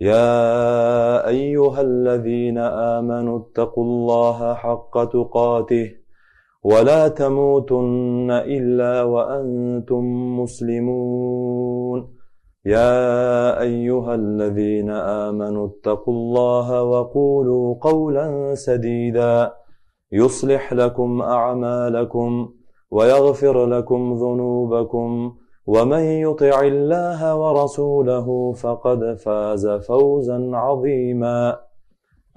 يا ايها الذين امنوا اتقوا الله حق تقاته ولا تموتن الا وانتم مسلمون يا ايها الذين امنوا اتقوا الله وقولوا قولا سديدا يصلح لكم اعمالكم ويغفر لكم ذنوبكم ومن يطع الله ورسوله فقد فاز فوزا عظيما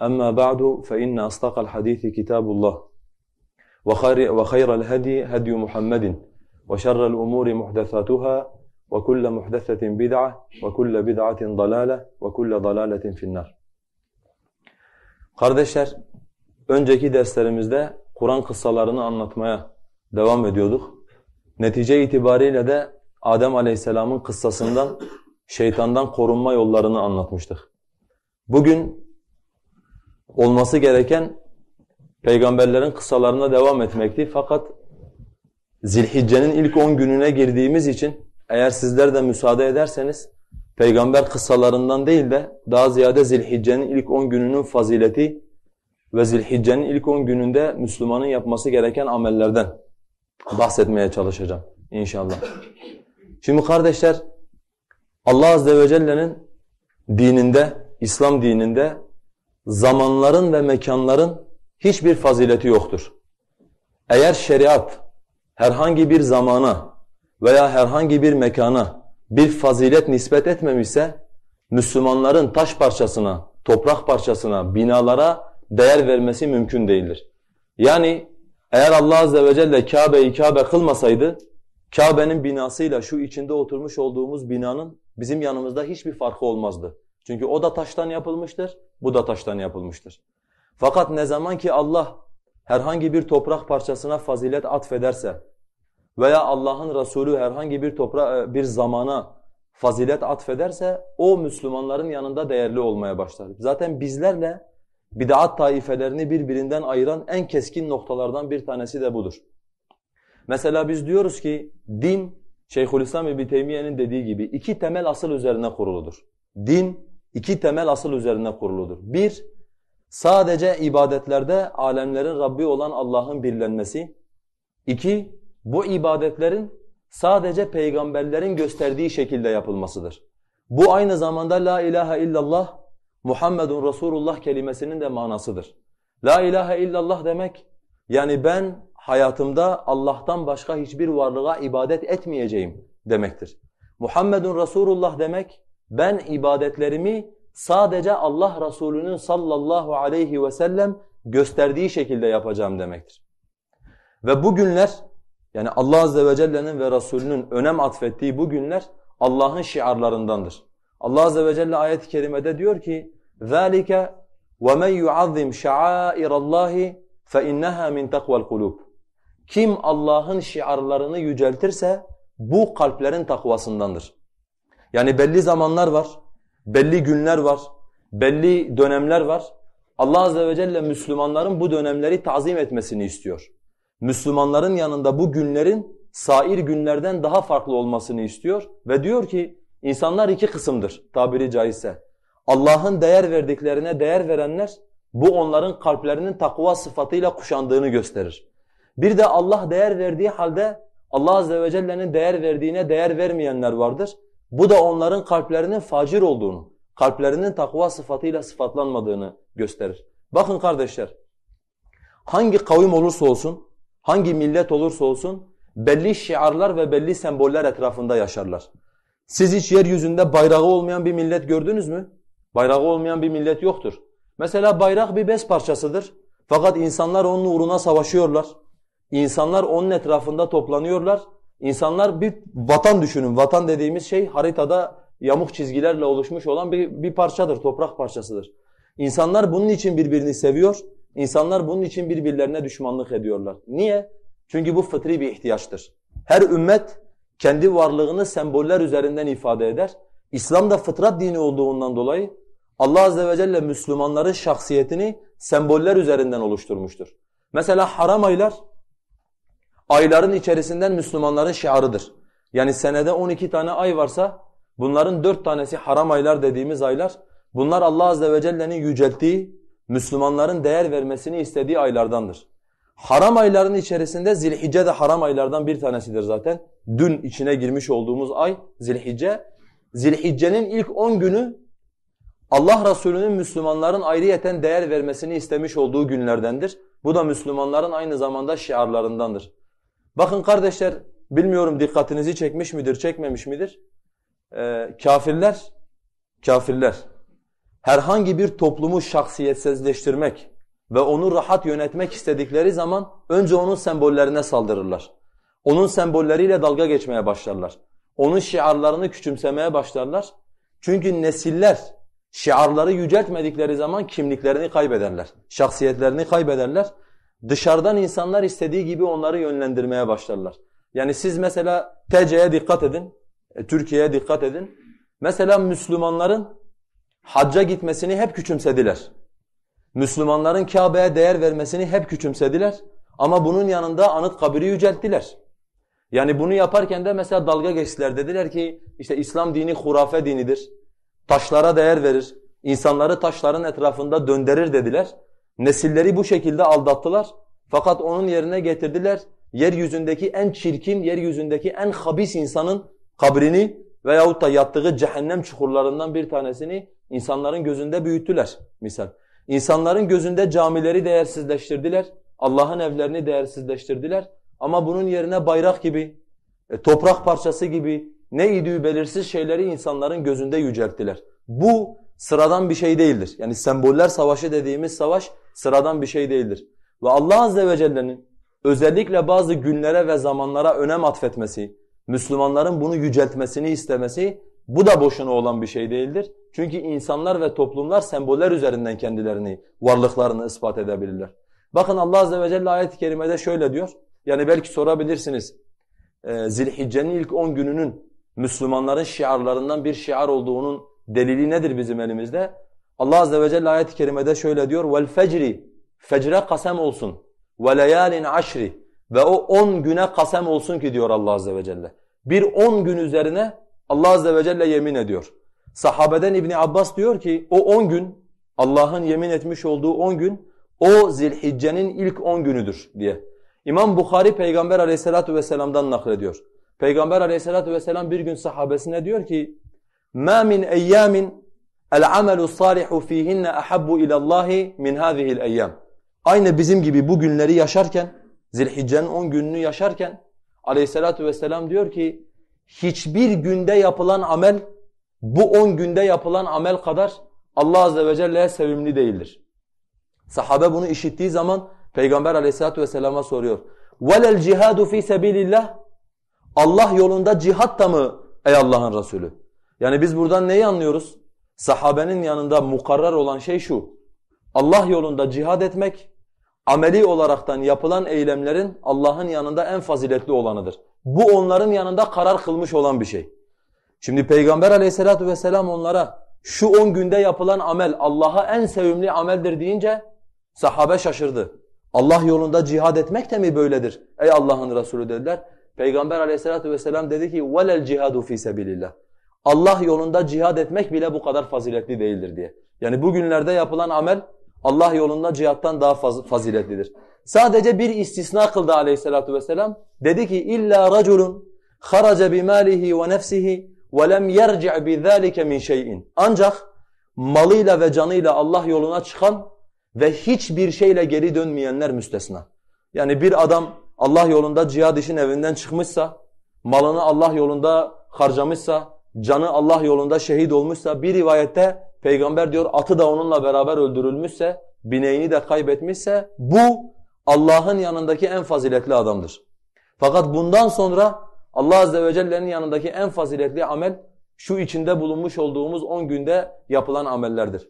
أما بعد فإن أصدق الحديث كتاب الله وخير, وخير الهدي هدي محمد وشر الأمور محدثاتها وكل محدثة بدعة وكل بدعة ضلالة وكل ضلالة في النار Kardeşler, önceki derslerimizde Kur'an kıssalarını anlatmaya devam ediyorduk. Netice itibariyle de Adem Aleyhisselam'ın kıssasından şeytandan korunma yollarını anlatmıştık. Bugün olması gereken peygamberlerin kıssalarına devam etmekti. Fakat Zilhicce'nin ilk 10 gününe girdiğimiz için eğer sizler de müsaade ederseniz peygamber kıssalarından değil de daha ziyade Zilhicce'nin ilk 10 gününün fazileti ve Zilhicce'nin ilk 10 gününde Müslümanın yapması gereken amellerden bahsetmeye çalışacağım inşallah. Şimdi kardeşler Allah Azze ve Celle'nin dininde, İslam dininde zamanların ve mekanların hiçbir fazileti yoktur. Eğer şeriat herhangi bir zamana veya herhangi bir mekana bir fazilet nispet etmemişse Müslümanların taş parçasına, toprak parçasına, binalara değer vermesi mümkün değildir. Yani eğer Allah Azze ve Celle Kabe'yi Kabe kılmasaydı Kabe'nin binasıyla şu içinde oturmuş olduğumuz binanın bizim yanımızda hiçbir farkı olmazdı. Çünkü o da taştan yapılmıştır, bu da taştan yapılmıştır. Fakat ne zaman ki Allah herhangi bir toprak parçasına fazilet atfederse veya Allah'ın Resulü herhangi bir topra e, bir zamana fazilet atfederse o Müslümanların yanında değerli olmaya başlar. Zaten bizlerle bid'at taifelerini birbirinden ayıran en keskin noktalardan bir tanesi de budur. Mesela biz diyoruz ki din Şeyhülislam İbn Teymiye'nin dediği gibi iki temel asıl üzerine kuruludur. Din iki temel asıl üzerine kuruludur. Bir, sadece ibadetlerde alemlerin Rabbi olan Allah'ın birlenmesi. İki, bu ibadetlerin sadece peygamberlerin gösterdiği şekilde yapılmasıdır. Bu aynı zamanda la ilahe illallah Muhammedun Resulullah kelimesinin de manasıdır. La ilahe illallah demek yani ben hayatımda Allah'tan başka hiçbir varlığa ibadet etmeyeceğim demektir. Muhammedun Resulullah demek ben ibadetlerimi sadece Allah Resulü'nün sallallahu aleyhi ve sellem gösterdiği şekilde yapacağım demektir. Ve bu günler yani Allah azze ve celle'nin ve Resulünün önem atfettiği bu günler Allah'ın şiarlarındandır. Allah azze ve celle ayet-i kerimede diyor ki: "ذَلِكَ ve يُعَظِّمْ شَعَائِرَ şa'airallahi fe مِنْ min takva'l kim Allah'ın şiarlarını yüceltirse bu kalplerin takvasındandır. Yani belli zamanlar var, belli günler var, belli dönemler var. Allah azze ve celle Müslümanların bu dönemleri tazim etmesini istiyor. Müslümanların yanında bu günlerin sair günlerden daha farklı olmasını istiyor ve diyor ki insanlar iki kısımdır tabiri caizse. Allah'ın değer verdiklerine değer verenler bu onların kalplerinin takva sıfatıyla kuşandığını gösterir. Bir de Allah değer verdiği halde Allah Azze ve Celle'nin değer verdiğine değer vermeyenler vardır. Bu da onların kalplerinin facir olduğunu, kalplerinin takva sıfatıyla sıfatlanmadığını gösterir. Bakın kardeşler, hangi kavim olursa olsun, hangi millet olursa olsun belli şiarlar ve belli semboller etrafında yaşarlar. Siz hiç yeryüzünde bayrağı olmayan bir millet gördünüz mü? Bayrağı olmayan bir millet yoktur. Mesela bayrak bir bez parçasıdır. Fakat insanlar onun uğruna savaşıyorlar. İnsanlar onun etrafında toplanıyorlar. İnsanlar bir vatan düşünün. Vatan dediğimiz şey haritada yamuk çizgilerle oluşmuş olan bir, bir parçadır, toprak parçasıdır. İnsanlar bunun için birbirini seviyor. İnsanlar bunun için birbirlerine düşmanlık ediyorlar. Niye? Çünkü bu fıtri bir ihtiyaçtır. Her ümmet kendi varlığını semboller üzerinden ifade eder. İslam da fıtrat dini olduğundan dolayı Allah Azze ve Celle Müslümanların şahsiyetini semboller üzerinden oluşturmuştur. Mesela haram aylar ayların içerisinden Müslümanların şiarıdır. Yani senede 12 tane ay varsa bunların 4 tanesi haram aylar dediğimiz aylar. Bunlar Allah azze ve celle'nin yücelttiği, Müslümanların değer vermesini istediği aylardandır. Haram ayların içerisinde Zilhicce de haram aylardan bir tanesidir zaten. Dün içine girmiş olduğumuz ay Zilhicce. Zilhicce'nin ilk 10 günü Allah Resulü'nün Müslümanların ayrıyeten değer vermesini istemiş olduğu günlerdendir. Bu da Müslümanların aynı zamanda şiarlarındandır. Bakın kardeşler bilmiyorum dikkatinizi çekmiş midir çekmemiş midir? Ee, kafirler, kafirler herhangi bir toplumu şahsiyetsizleştirmek ve onu rahat yönetmek istedikleri zaman önce onun sembollerine saldırırlar. Onun sembolleriyle dalga geçmeye başlarlar. Onun şiarlarını küçümsemeye başlarlar. Çünkü nesiller şiarları yüceltmedikleri zaman kimliklerini kaybederler, şahsiyetlerini kaybederler. Dışarıdan insanlar istediği gibi onları yönlendirmeye başlarlar. Yani siz mesela TC'ye dikkat edin, e, Türkiye'ye dikkat edin. Mesela Müslümanların hacca gitmesini hep küçümsediler. Müslümanların Kabe'ye değer vermesini hep küçümsediler. Ama bunun yanında anıt kabiri yücelttiler. Yani bunu yaparken de mesela dalga geçtiler. Dediler ki işte İslam dini hurafe dinidir. Taşlara değer verir. İnsanları taşların etrafında döndürür dediler. Nesilleri bu şekilde aldattılar. Fakat onun yerine getirdiler yeryüzündeki en çirkin, yeryüzündeki en habis insanın kabrini veyahut da yattığı cehennem çukurlarından bir tanesini insanların gözünde büyüttüler misal. insanların gözünde camileri değersizleştirdiler. Allah'ın evlerini değersizleştirdiler. Ama bunun yerine bayrak gibi, e, toprak parçası gibi ne idüğü belirsiz şeyleri insanların gözünde yücelttiler. Bu sıradan bir şey değildir. Yani semboller savaşı dediğimiz savaş sıradan bir şey değildir. Ve Allah Azze ve Celle'nin özellikle bazı günlere ve zamanlara önem atfetmesi, Müslümanların bunu yüceltmesini istemesi bu da boşuna olan bir şey değildir. Çünkü insanlar ve toplumlar semboller üzerinden kendilerini, varlıklarını ispat edebilirler. Bakın Allah Azze ve Celle ayet-i kerimede şöyle diyor. Yani belki sorabilirsiniz. Ee, Zilhicce'nin ilk 10 gününün Müslümanların şiarlarından bir şiar olduğunun delili nedir bizim elimizde? Allah azze ve celle ayet-i kerimede şöyle diyor. Vel fecri fecre kasem olsun. Ve leyalin ve o on güne kasem olsun ki diyor Allah azze ve celle. Bir on gün üzerine Allah azze ve celle yemin ediyor. Sahabeden İbni Abbas diyor ki o on gün Allah'ın yemin etmiş olduğu on gün o zilhiccenin ilk on günüdür diye. İmam Bukhari Peygamber aleyhissalatu vesselam'dan naklediyor. Peygamber aleyhissalatu vesselam bir gün sahabesine diyor ki مَا مِنْ اَيَّامٍ El-amelu salihu fihinne ahabbu ilallahi min hazihil eyyam. Aynı bizim gibi bu günleri yaşarken, Zilhicce'nin 10 gününü yaşarken aleyhissalatu vesselam diyor ki hiçbir günde yapılan amel bu 10 günde yapılan amel kadar Allah azze ve celle'ye sevimli değildir. Sahabe bunu işittiği zaman Peygamber aleyhissalatu vesselama soruyor. وَلَا الْجِهَادُ ف۪ي سَب۪يلِ اللّٰهِ Allah yolunda cihat da mı ey Allah'ın Resulü? Yani biz buradan neyi anlıyoruz? sahabenin yanında mukarrar olan şey şu. Allah yolunda cihad etmek, ameli olaraktan yapılan eylemlerin Allah'ın yanında en faziletli olanıdır. Bu onların yanında karar kılmış olan bir şey. Şimdi Peygamber aleyhissalatu vesselam onlara şu on günde yapılan amel Allah'a en sevimli ameldir deyince sahabe şaşırdı. Allah yolunda cihad etmek de mi böyledir? Ey Allah'ın Resulü dediler. Peygamber aleyhissalatu vesselam dedi ki وَلَا الْجِهَادُ ف۪ي سَبِلِ Allah yolunda cihad etmek bile bu kadar faziletli değildir diye. Yani bugünlerde yapılan amel Allah yolunda cihattan daha faz faziletlidir. Sadece bir istisna kıldı aleyhissalatu vesselam. Dedi ki illa raculun haraca bi ve nefsihi ve lem yerci' bi min şey'in. Ancak malıyla ve canıyla Allah yoluna çıkan ve hiçbir şeyle geri dönmeyenler müstesna. Yani bir adam Allah yolunda cihad işin evinden çıkmışsa, malını Allah yolunda harcamışsa, canı Allah yolunda şehit olmuşsa bir rivayette peygamber diyor atı da onunla beraber öldürülmüşse bineğini de kaybetmişse bu Allah'ın yanındaki en faziletli adamdır. Fakat bundan sonra Allah azze ve celle'nin yanındaki en faziletli amel şu içinde bulunmuş olduğumuz 10 günde yapılan amellerdir.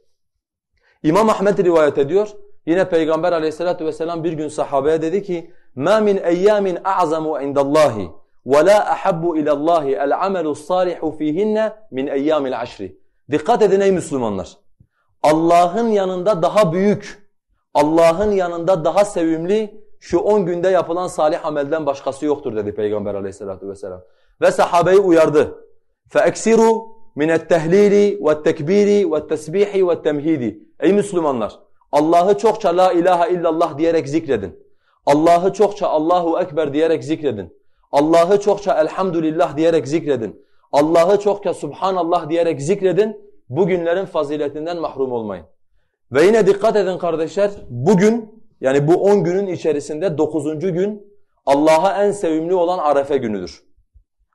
İmam Ahmed rivayet ediyor. Yine Peygamber aleyhissalatu vesselam bir gün sahabeye dedi ki: "Ma min eyyamin a'zamu indallahi وَلَا أَحَبُّ اِلَى اللّٰهِ الْعَمَلُ الصَّالِحُ ف۪يهِنَّ مِنْ اَيَّامِ الْعَشْرِ Dikkat edin ey Müslümanlar. Allah'ın yanında daha büyük, Allah'ın yanında daha sevimli şu on günde yapılan salih amelden başkası yoktur dedi Peygamber aleyhissalatu vesselam. Ve sahabeyi uyardı. فَاَكْسِرُوا مِنَ التَّهْلِيلِ وَالتَّكْبِيرِ وَالتَّسْبِيحِ وَالتَّمْهِيدِ Ey Müslümanlar! Allah'ı çokça la ilahe illallah diyerek zikredin. Allah'ı çokça Allahu Ekber diyerek zikredin. Allah'ı çokça elhamdülillah diyerek zikredin. Allah'ı çokça subhanallah diyerek zikredin. Bugünlerin faziletinden mahrum olmayın. Ve yine dikkat edin kardeşler. Bugün yani bu 10 günün içerisinde 9. gün Allah'a en sevimli olan Arefe günüdür.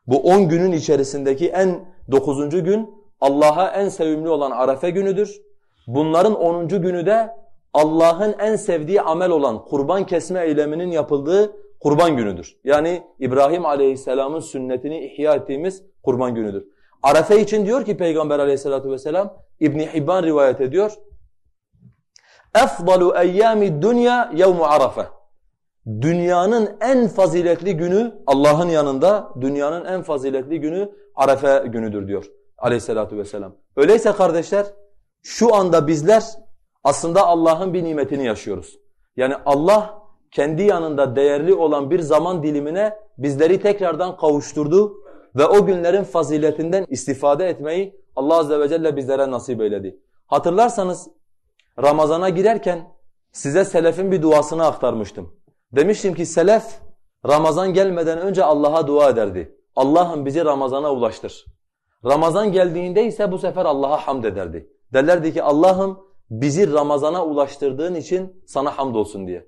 Bu 10 günün içerisindeki en 9. gün Allah'a en sevimli olan Arefe günüdür. Bunların 10. günü de Allah'ın en sevdiği amel olan kurban kesme eyleminin yapıldığı kurban günüdür. Yani İbrahim aleyhisselamın sünnetini ihya ettiğimiz kurban günüdür. Arafe için diyor ki Peygamber Aleyhisselatü vesselam İbn Hibban rivayet ediyor. اَفْضَلُ اَيَّامِ الدُّنْيَا يَوْمُ عَرَفَةً Dünyanın en faziletli günü Allah'ın yanında dünyanın en faziletli günü Arefe günüdür diyor Aleyhisselatü vesselam. Öyleyse kardeşler şu anda bizler aslında Allah'ın bir nimetini yaşıyoruz. Yani Allah kendi yanında değerli olan bir zaman dilimine bizleri tekrardan kavuşturdu ve o günlerin faziletinden istifade etmeyi Allah Azze ve Celle bizlere nasip eyledi. Hatırlarsanız Ramazan'a girerken size selefin bir duasını aktarmıştım. Demiştim ki selef Ramazan gelmeden önce Allah'a dua ederdi. Allah'ım bizi Ramazan'a ulaştır. Ramazan geldiğinde ise bu sefer Allah'a hamd ederdi. Derlerdi ki Allah'ım bizi Ramazan'a ulaştırdığın için sana hamd olsun diye.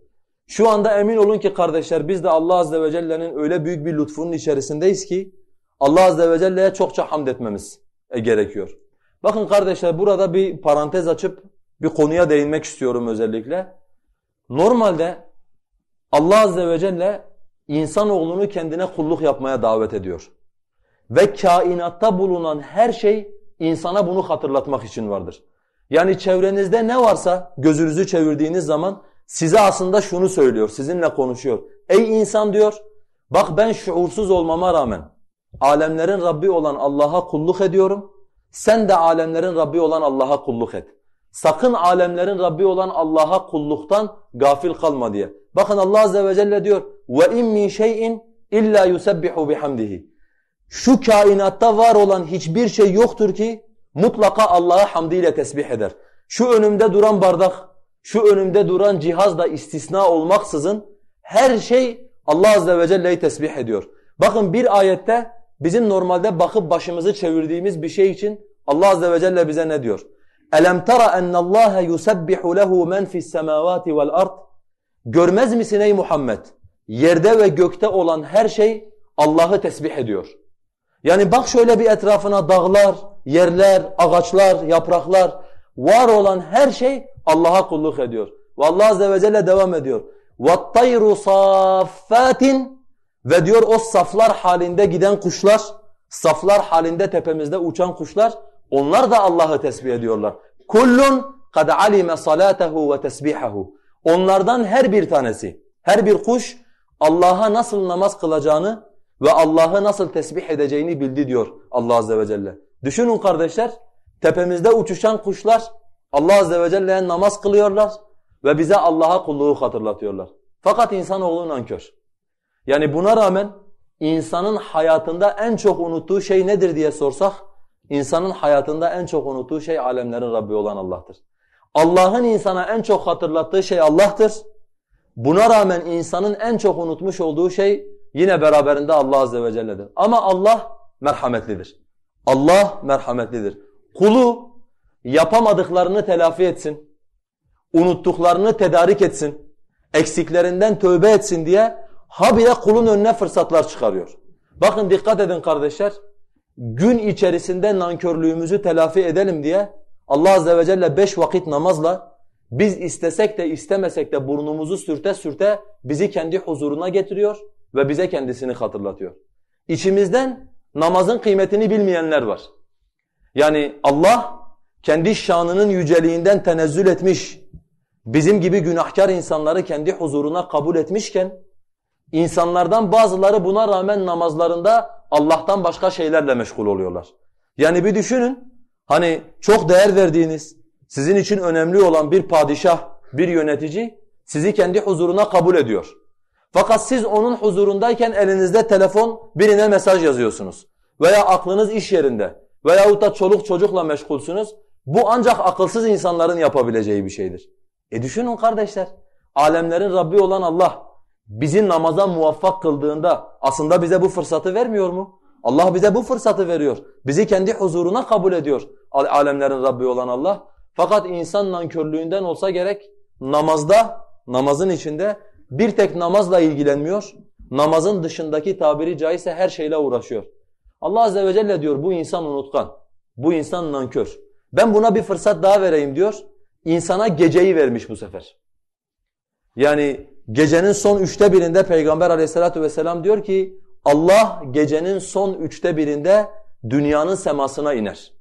Şu anda emin olun ki kardeşler biz de Allah Azze ve Celle'nin öyle büyük bir lütfunun içerisindeyiz ki Allah Azze ve Celle'ye çokça hamd etmemiz e, gerekiyor. Bakın kardeşler burada bir parantez açıp bir konuya değinmek istiyorum özellikle. Normalde Allah Azze ve Celle insanoğlunu kendine kulluk yapmaya davet ediyor. Ve kainatta bulunan her şey insana bunu hatırlatmak için vardır. Yani çevrenizde ne varsa gözünüzü çevirdiğiniz zaman size aslında şunu söylüyor, sizinle konuşuyor. Ey insan diyor, bak ben şuursuz olmama rağmen alemlerin Rabbi olan Allah'a kulluk ediyorum. Sen de alemlerin Rabbi olan Allah'a kulluk et. Sakın alemlerin Rabbi olan Allah'a kulluktan gafil kalma diye. Bakın Allah azze ve celle diyor ve in min şey'in illa yusabbihu bihamdihi. Şu kainatta var olan hiçbir şey yoktur ki mutlaka Allah'a hamdiyle tesbih eder. Şu önümde duran bardak şu önümde duran cihaz da istisna olmaksızın her şey Allah Azze ve Celle'yi tesbih ediyor. Bakın bir ayette bizim normalde bakıp başımızı çevirdiğimiz bir şey için Allah Azze ve Celle bize ne diyor? أَلَمْ تَرَ أَنَّ اللّٰهَ يُسَبِّحُ لَهُ مَنْ فِي السَّمَاوَاتِ وَالْأَرْضِ Görmez misin ey Muhammed? Yerde ve gökte olan her şey Allah'ı tesbih ediyor. Yani bak şöyle bir etrafına dağlar, yerler, ağaçlar, yapraklar, var olan her şey Allah'a kulluk ediyor. Ve Allah Azze ve Celle devam ediyor. وَالطَّيْرُ صَافَّاتٍ Ve diyor o saflar halinde giden kuşlar, saflar halinde tepemizde uçan kuşlar, onlar da Allah'ı tesbih ediyorlar. Kullun kad alime salatehu ve tesbihahu. Onlardan her bir tanesi, her bir kuş Allah'a nasıl namaz kılacağını ve Allah'ı nasıl tesbih edeceğini bildi diyor Allah Azze ve Celle. Düşünün kardeşler, tepemizde uçuşan kuşlar Allah Azze ve Celle'ye namaz kılıyorlar ve bize Allah'a kulluğu hatırlatıyorlar. Fakat insanoğlu nankör. Yani buna rağmen insanın hayatında en çok unuttuğu şey nedir diye sorsak, insanın hayatında en çok unuttuğu şey alemlerin Rabbi olan Allah'tır. Allah'ın insana en çok hatırlattığı şey Allah'tır. Buna rağmen insanın en çok unutmuş olduğu şey yine beraberinde Allah Azze ve Celle'dir. Ama Allah merhametlidir. Allah merhametlidir. Kulu yapamadıklarını telafi etsin, unuttuklarını tedarik etsin, eksiklerinden tövbe etsin diye habire kulun önüne fırsatlar çıkarıyor. Bakın dikkat edin kardeşler, gün içerisinde nankörlüğümüzü telafi edelim diye Allah Azze ve Celle beş vakit namazla biz istesek de istemesek de burnumuzu sürte sürte bizi kendi huzuruna getiriyor ve bize kendisini hatırlatıyor. İçimizden namazın kıymetini bilmeyenler var. Yani Allah kendi şanının yüceliğinden tenezzül etmiş, bizim gibi günahkar insanları kendi huzuruna kabul etmişken, insanlardan bazıları buna rağmen namazlarında Allah'tan başka şeylerle meşgul oluyorlar. Yani bir düşünün, hani çok değer verdiğiniz, sizin için önemli olan bir padişah, bir yönetici sizi kendi huzuruna kabul ediyor. Fakat siz onun huzurundayken elinizde telefon birine mesaj yazıyorsunuz. Veya aklınız iş yerinde veyahut da çoluk çocukla meşgulsünüz. Bu ancak akılsız insanların yapabileceği bir şeydir. E düşünün kardeşler. Alemlerin Rabbi olan Allah bizi namaza muvaffak kıldığında aslında bize bu fırsatı vermiyor mu? Allah bize bu fırsatı veriyor. Bizi kendi huzuruna kabul ediyor alemlerin Rabbi olan Allah. Fakat insan nankörlüğünden olsa gerek namazda, namazın içinde bir tek namazla ilgilenmiyor. Namazın dışındaki tabiri caizse her şeyle uğraşıyor. Allah Azze ve Celle diyor bu insan unutkan, bu insan nankör. Ben buna bir fırsat daha vereyim diyor. İnsana geceyi vermiş bu sefer. Yani gecenin son üçte birinde Peygamber aleyhissalatu vesselam diyor ki Allah gecenin son üçte birinde dünyanın semasına iner.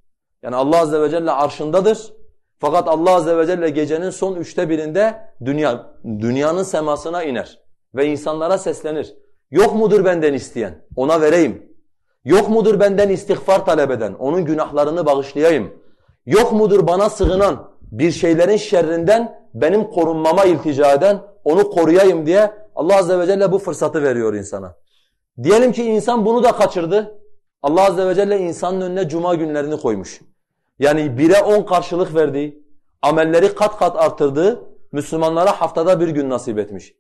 Yani Allah azze ve celle arşındadır. Fakat Allah azze ve celle gecenin son üçte birinde dünya, dünyanın semasına iner. Ve insanlara seslenir. Yok mudur benden isteyen? Ona vereyim. Yok mudur benden istiğfar talep eden? Onun günahlarını bağışlayayım. Yok mudur bana sığınan, bir şeylerin şerrinden benim korunmama iltica eden, onu koruyayım diye Allah Azze ve Celle bu fırsatı veriyor insana. Diyelim ki insan bunu da kaçırdı. Allah Azze ve Celle insanın önüne cuma günlerini koymuş. Yani bire on karşılık verdiği, amelleri kat kat artırdığı Müslümanlara haftada bir gün nasip etmiş.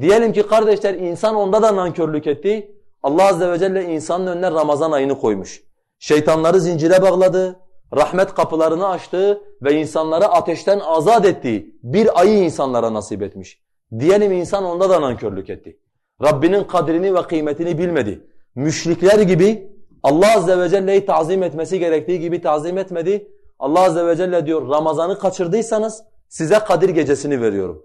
Diyelim ki kardeşler insan onda da nankörlük etti. Allah Azze ve Celle insanın önüne Ramazan ayını koymuş. Şeytanları zincire bağladı, rahmet kapılarını açtı ve insanları ateşten azat ettiği bir ayı insanlara nasip etmiş. Diyelim insan onda da nankörlük etti. Rabbinin kadrini ve kıymetini bilmedi. Müşrikler gibi Allah Azze ve Celle'yi tazim etmesi gerektiği gibi tazim etmedi. Allah Azze ve Celle diyor Ramazan'ı kaçırdıysanız size Kadir gecesini veriyorum.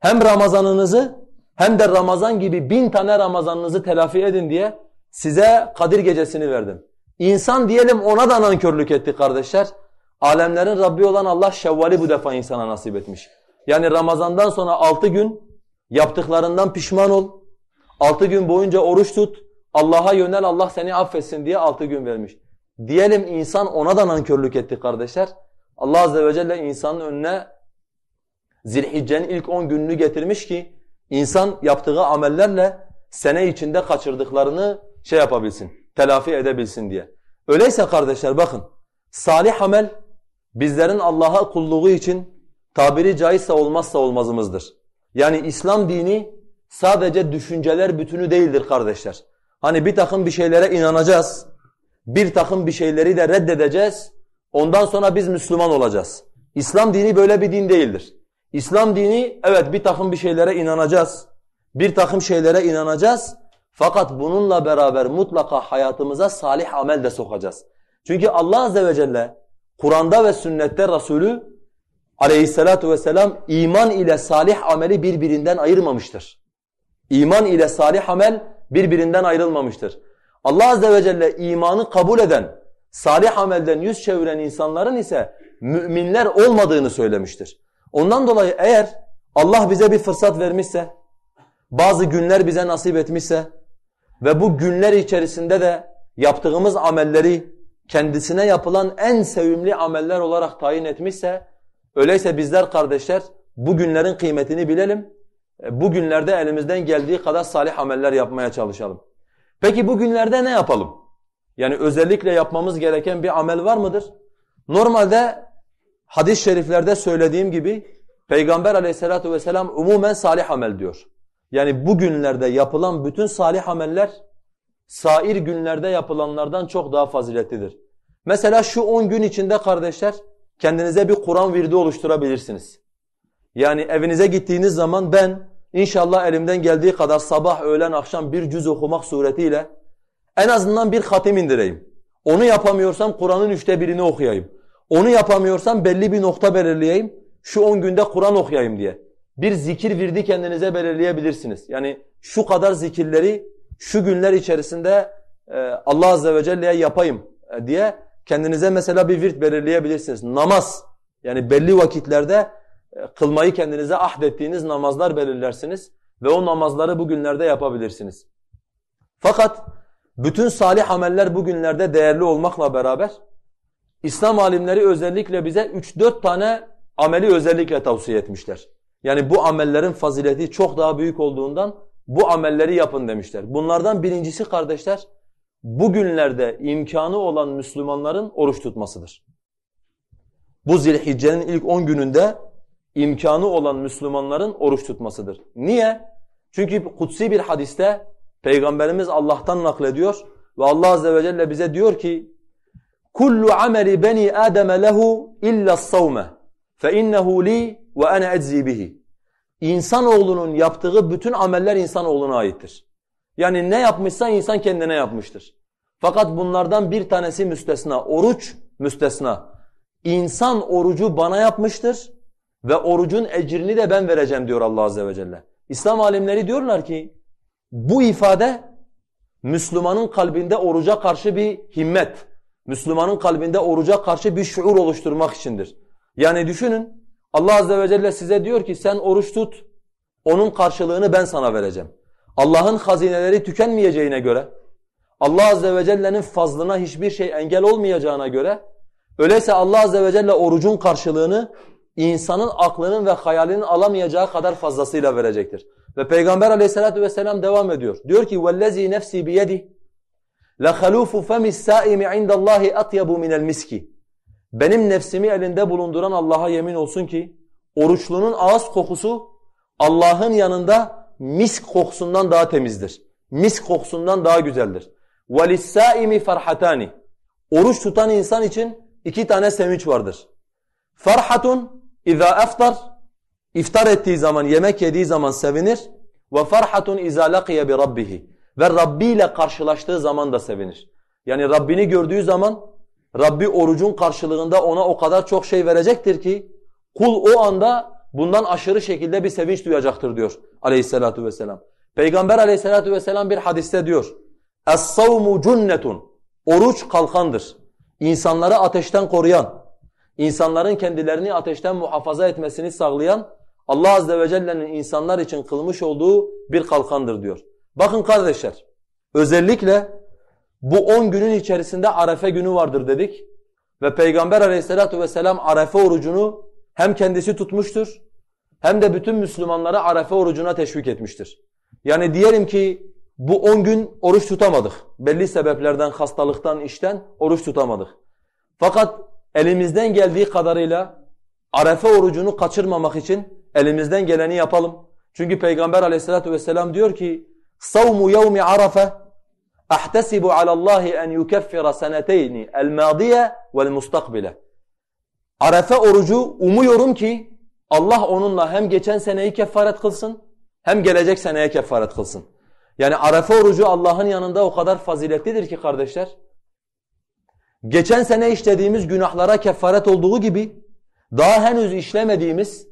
Hem Ramazan'ınızı hem de Ramazan gibi bin tane Ramazan'ınızı telafi edin diye size Kadir gecesini verdim. İnsan diyelim ona da nankörlük etti kardeşler. Alemlerin Rabbi olan Allah Şevval'i bu defa insana nasip etmiş. Yani Ramazan'dan sonra altı gün yaptıklarından pişman ol. Altı gün boyunca oruç tut. Allah'a yönel Allah seni affetsin diye altı gün vermiş. Diyelim insan ona da nankörlük etti kardeşler. Allah azze ve celle insanın önüne Zilhicce'nin ilk on gününü getirmiş ki insan yaptığı amellerle sene içinde kaçırdıklarını şey yapabilsin telafi edebilsin diye. Öyleyse kardeşler bakın, salih amel bizlerin Allah'a kulluğu için tabiri caizse olmazsa olmazımızdır. Yani İslam dini sadece düşünceler bütünü değildir kardeşler. Hani bir takım bir şeylere inanacağız, bir takım bir şeyleri de reddedeceğiz, ondan sonra biz Müslüman olacağız. İslam dini böyle bir din değildir. İslam dini evet bir takım bir şeylere inanacağız, bir takım şeylere inanacağız fakat bununla beraber mutlaka hayatımıza salih amel de sokacağız. Çünkü Allah azze ve celle Kur'an'da ve sünnette Resulü aleyhissalatu vesselam iman ile salih ameli birbirinden ayırmamıştır. İman ile salih amel birbirinden ayrılmamıştır. Allah azze ve celle imanı kabul eden, salih amelden yüz çeviren insanların ise müminler olmadığını söylemiştir. Ondan dolayı eğer Allah bize bir fırsat vermişse, bazı günler bize nasip etmişse, ve bu günler içerisinde de yaptığımız amelleri kendisine yapılan en sevimli ameller olarak tayin etmişse öyleyse bizler kardeşler bu günlerin kıymetini bilelim. E, bu günlerde elimizden geldiği kadar salih ameller yapmaya çalışalım. Peki bu günlerde ne yapalım? Yani özellikle yapmamız gereken bir amel var mıdır? Normalde hadis-i şeriflerde söylediğim gibi Peygamber aleyhissalatu vesselam umumen salih amel diyor. Yani bugünlerde yapılan bütün salih ameller sair günlerde yapılanlardan çok daha faziletlidir. Mesela şu 10 gün içinde kardeşler kendinize bir Kur'an virdi oluşturabilirsiniz. Yani evinize gittiğiniz zaman ben inşallah elimden geldiği kadar sabah, öğlen, akşam bir cüz okumak suretiyle en azından bir hatim indireyim. Onu yapamıyorsam Kur'an'ın üçte birini okuyayım. Onu yapamıyorsam belli bir nokta belirleyeyim. Şu 10 günde Kur'an okuyayım diye bir zikir virdi kendinize belirleyebilirsiniz. Yani şu kadar zikirleri şu günler içerisinde e, Allah Azze ve Celle'ye yapayım e, diye kendinize mesela bir virt belirleyebilirsiniz. Namaz yani belli vakitlerde e, kılmayı kendinize ahdettiğiniz namazlar belirlersiniz ve o namazları bugünlerde yapabilirsiniz. Fakat bütün salih ameller bugünlerde değerli olmakla beraber İslam alimleri özellikle bize 3-4 tane ameli özellikle tavsiye etmişler. Yani bu amellerin fazileti çok daha büyük olduğundan bu amelleri yapın demişler. Bunlardan birincisi kardeşler, bugünlerde imkanı olan Müslümanların oruç tutmasıdır. Bu zilhiccenin ilk 10 gününde imkanı olan Müslümanların oruç tutmasıdır. Niye? Çünkü kutsi bir hadiste Peygamberimiz Allah'tan naklediyor ve Allah Azze ve Celle bize diyor ki kullu ameli beni ademe lehu illa savme fe innehu li ve ene eczi bihi. İnsanoğlunun yaptığı bütün ameller insanoğluna aittir. Yani ne yapmışsa insan kendine yapmıştır. Fakat bunlardan bir tanesi müstesna. Oruç müstesna. İnsan orucu bana yapmıştır ve orucun ecrini de ben vereceğim diyor Allah Azze ve Celle. İslam alimleri diyorlar ki bu ifade Müslümanın kalbinde oruca karşı bir himmet, Müslümanın kalbinde oruca karşı bir şuur oluşturmak içindir. Yani düşünün Allah Azze ve Celle size diyor ki sen oruç tut, onun karşılığını ben sana vereceğim. Allah'ın hazineleri tükenmeyeceğine göre, Allah Azze ve Celle'nin fazlına hiçbir şey engel olmayacağına göre, öyleyse Allah Azze ve Celle orucun karşılığını insanın aklının ve hayalinin alamayacağı kadar fazlasıyla verecektir. Ve Peygamber aleyhissalatu vesselam devam ediyor. Diyor ki وَالَّذ۪ي نَفْسِي بِيَدِهِ لَخَلُوفُ فَمِ السَّائِمِ عِنْدَ اللّٰهِ اَطْيَبُ مِنَ الْمِسْكِ benim nefsimi elinde bulunduran Allah'a yemin olsun ki oruçlunun ağız kokusu Allah'ın yanında misk kokusundan daha temizdir. Misk kokusundan daha güzeldir. وَلِسَّائِمِ farhatani. Oruç tutan insan için iki tane sevinç vardır. Farhatun اِذَا eftar iftar ettiği zaman, yemek yediği zaman sevinir. Ve farhatun اِذَا لَقِيَ بِرَبِّهِ Ve Rabbi ile karşılaştığı zaman da sevinir. Yani Rabbini gördüğü zaman Rabbi orucun karşılığında ona o kadar çok şey verecektir ki kul o anda bundan aşırı şekilde bir sevinç duyacaktır diyor aleyhissalatu vesselam. Peygamber aleyhissalatu vesselam bir hadiste diyor. Es-savmu cunnetun. Oruç kalkandır. İnsanları ateşten koruyan, insanların kendilerini ateşten muhafaza etmesini sağlayan Allah azze ve celle'nin insanlar için kılmış olduğu bir kalkandır diyor. Bakın kardeşler özellikle bu 10 günün içerisinde arefe günü vardır dedik. Ve Peygamber aleyhissalatu vesselam arefe orucunu hem kendisi tutmuştur hem de bütün Müslümanları arefe orucuna teşvik etmiştir. Yani diyelim ki bu 10 gün oruç tutamadık. Belli sebeplerden, hastalıktan, işten oruç tutamadık. Fakat elimizden geldiği kadarıyla arefe orucunu kaçırmamak için elimizden geleni yapalım. Çünkü Peygamber aleyhissalatu vesselam diyor ki savmu yevmi arafe اَحْتَسِبُ عَلَى اللّٰهِ اَنْ يُكَفِّرَ سَنَتَيْنِ الْمَاضِيَ وَالْمُسْتَقْبِلَ Arefe orucu umuyorum ki Allah onunla hem geçen seneyi kefaret kılsın hem gelecek seneye kefaret kılsın. Yani Arefe orucu Allah'ın yanında o kadar faziletlidir ki kardeşler. Geçen sene işlediğimiz günahlara kefaret olduğu gibi daha henüz işlemediğimiz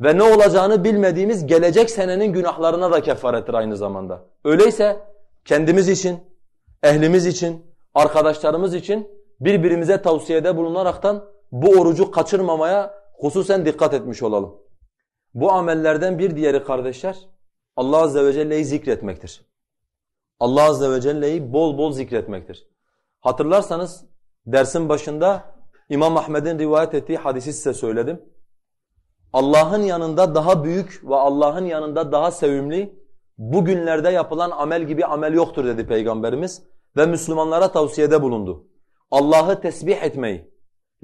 ve ne olacağını bilmediğimiz gelecek senenin günahlarına da kefarettir aynı zamanda. Öyleyse kendimiz için, ehlimiz için, arkadaşlarımız için birbirimize tavsiyede bulunaraktan bu orucu kaçırmamaya hususen dikkat etmiş olalım. Bu amellerden bir diğeri kardeşler Allah Azze ve Celle'yi zikretmektir. Allah Azze ve Celle'yi bol bol zikretmektir. Hatırlarsanız dersin başında İmam Ahmed'in rivayet ettiği hadisi size söyledim. Allah'ın yanında daha büyük ve Allah'ın yanında daha sevimli bugünlerde yapılan amel gibi amel yoktur dedi Peygamberimiz ve Müslümanlara tavsiyede bulundu. Allah'ı tesbih etmeyi,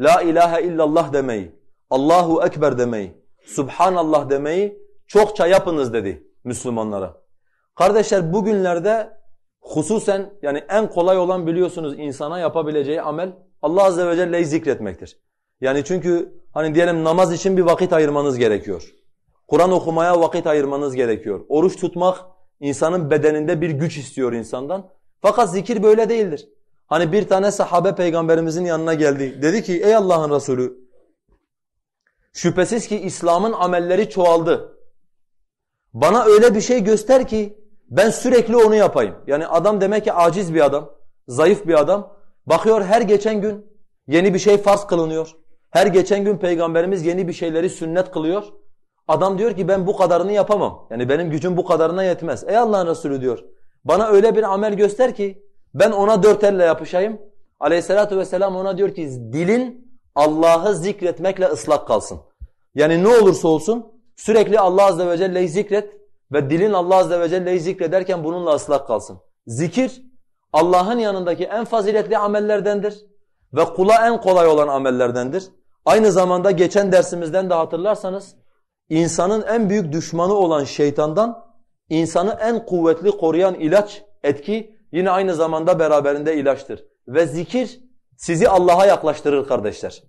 la ilahe illallah demeyi, Allahu Ekber demeyi, Subhanallah demeyi çokça yapınız dedi Müslümanlara. Kardeşler bugünlerde hususen yani en kolay olan biliyorsunuz insana yapabileceği amel Allah Azze ve Celle'yi zikretmektir. Yani çünkü hani diyelim namaz için bir vakit ayırmanız gerekiyor. Kur'an okumaya vakit ayırmanız gerekiyor. Oruç tutmak insanın bedeninde bir güç istiyor insandan. Fakat zikir böyle değildir. Hani bir tane sahabe peygamberimizin yanına geldi. Dedi ki ey Allah'ın Resulü şüphesiz ki İslam'ın amelleri çoğaldı. Bana öyle bir şey göster ki ben sürekli onu yapayım. Yani adam demek ki aciz bir adam, zayıf bir adam. Bakıyor her geçen gün yeni bir şey farz kılınıyor. Her geçen gün peygamberimiz yeni bir şeyleri sünnet kılıyor. Adam diyor ki ben bu kadarını yapamam. Yani benim gücüm bu kadarına yetmez. Ey Allah'ın Resulü diyor. Bana öyle bir amel göster ki ben ona dört elle yapışayım. Aleyhissalatu vesselam ona diyor ki dilin Allah'ı zikretmekle ıslak kalsın. Yani ne olursa olsun sürekli Allah azze ve celle'yi zikret ve dilin Allah azze ve celle'yi zikrederken bununla ıslak kalsın. Zikir Allah'ın yanındaki en faziletli amellerdendir ve kula en kolay olan amellerdendir. Aynı zamanda geçen dersimizden de hatırlarsanız insanın en büyük düşmanı olan şeytandan İnsanı en kuvvetli koruyan ilaç, etki yine aynı zamanda beraberinde ilaçtır. Ve zikir sizi Allah'a yaklaştırır kardeşler.